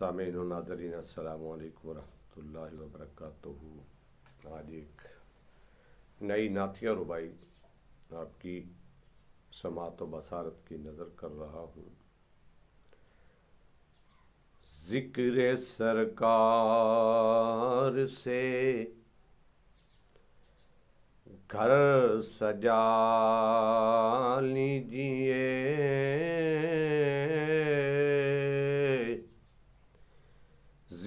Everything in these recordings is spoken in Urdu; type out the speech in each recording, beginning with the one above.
و ناظرین السلام علیکم ورحمۃ اللہ وبرکاتہ آج ایک نئی ناتیہ ربائی آپ کی سماعت و بسارت کی نظر کر رہا ہوں ذکر سرکار سے گھر سجا لیجئے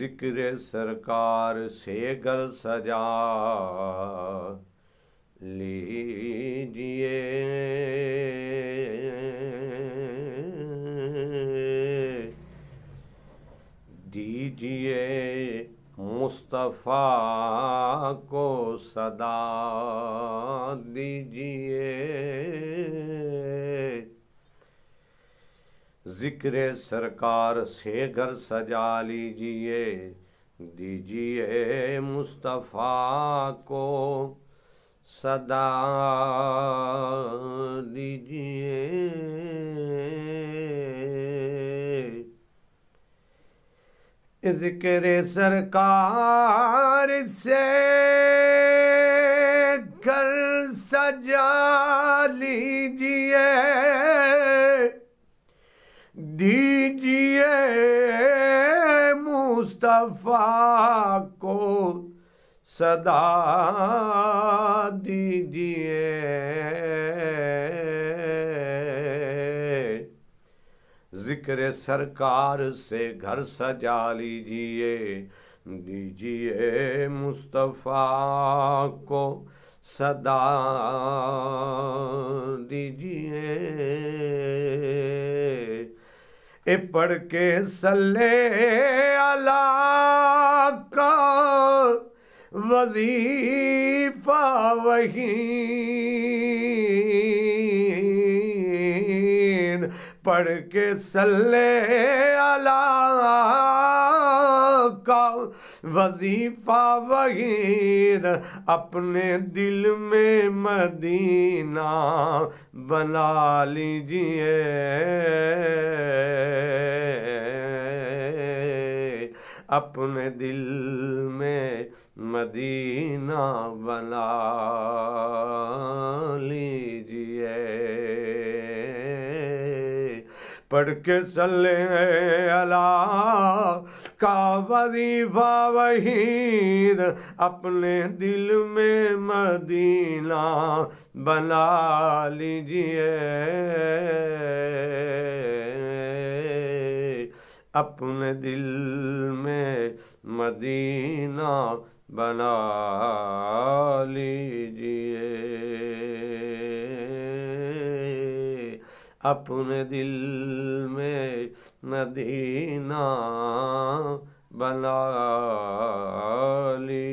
ذکر سرکار سے گر سجا لیجئے دیجئے مصطفیٰ کو صدا دیجئے ذکر سرکار سے گھر سجا لیجئے دیجئے مصطفیٰ کو صدا دیجئے ذکر سرکار سے گھر سجا لیجئے دیجئے مصطفیٰ کو صدا دیجئے ذکر سرکار سے گھر سجا لیجئے دیجئے مصطفیٰ کو صدا دیجئے اے پڑھ کے سلے اللہ کا وظیفہ وہی پڑھ کے سلے اللہ کا وظیفہ وغیر اپنے دل میں مدینہ بنا لیجئے اپنے دل میں مدینہ بنا لیجئے پڑھ کے سلے کاو ری واہ اپنے دل میں مدینہ بنا لیجئے اپنے دل میں مدینہ بنا لیجئے اپنے دل میں ندینا بنا لی